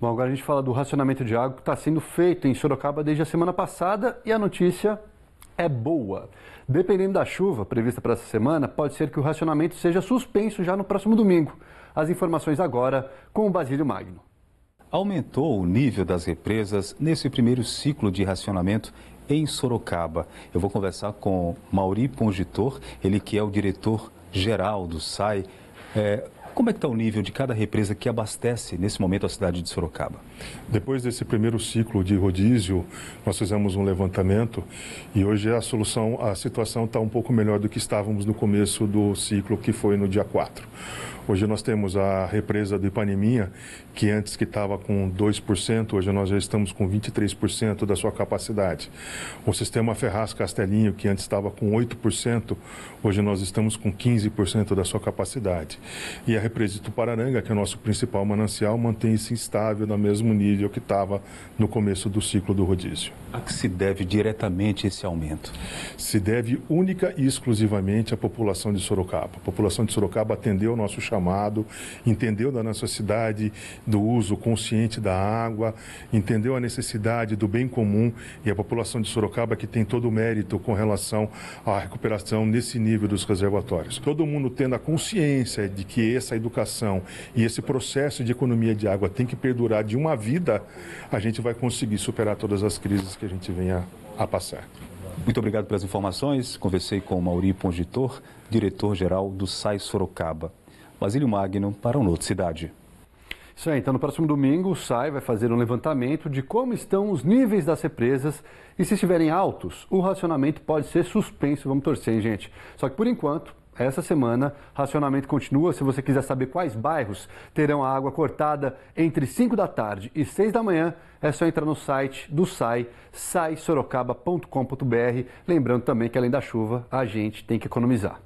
Bom, agora a gente fala do racionamento de água que está sendo feito em Sorocaba desde a semana passada e a notícia é boa. Dependendo da chuva prevista para essa semana, pode ser que o racionamento seja suspenso já no próximo domingo. As informações agora com o Basílio Magno. Aumentou o nível das represas nesse primeiro ciclo de racionamento em Sorocaba. Eu vou conversar com Mauri Pongitor, ele que é o diretor geral do SAI. É, como é que está o nível de cada represa que abastece, nesse momento, a cidade de Sorocaba? Depois desse primeiro ciclo de rodízio, nós fizemos um levantamento e hoje a solução, a situação está um pouco melhor do que estávamos no começo do ciclo, que foi no dia 4. Hoje nós temos a represa do Ipaneminha, que antes que estava com 2%, hoje nós já estamos com 23% da sua capacidade. O sistema Ferraz Castelinho, que antes estava com 8%, hoje nós estamos com 15% da sua capacidade. E a represa do Pararanga, que é o nosso principal manancial, mantém-se estável no mesmo nível que estava no começo do ciclo do rodízio. A que se deve diretamente esse aumento? Se deve única e exclusivamente à população de Sorocaba. A população de Sorocaba atendeu o nosso chamado entendeu da necessidade do uso consciente da água, entendeu a necessidade do bem comum e a população de Sorocaba que tem todo o mérito com relação à recuperação nesse nível dos reservatórios. Todo mundo tendo a consciência de que essa educação e esse processo de economia de água tem que perdurar de uma vida, a gente vai conseguir superar todas as crises que a gente vem a, a passar. Muito obrigado pelas informações. Conversei com Mauri Pongitor, diretor-geral do SAI Sorocaba. Basílio Magno para o Noto Cidade. Isso aí, então no próximo domingo o SAI vai fazer um levantamento de como estão os níveis das represas e se estiverem altos, o racionamento pode ser suspenso. Vamos torcer, hein, gente? Só que por enquanto, essa semana, racionamento continua. Se você quiser saber quais bairros terão a água cortada entre 5 da tarde e 6 da manhã, é só entrar no site do SAI, saisorocaba.com.br. Lembrando também que além da chuva, a gente tem que economizar.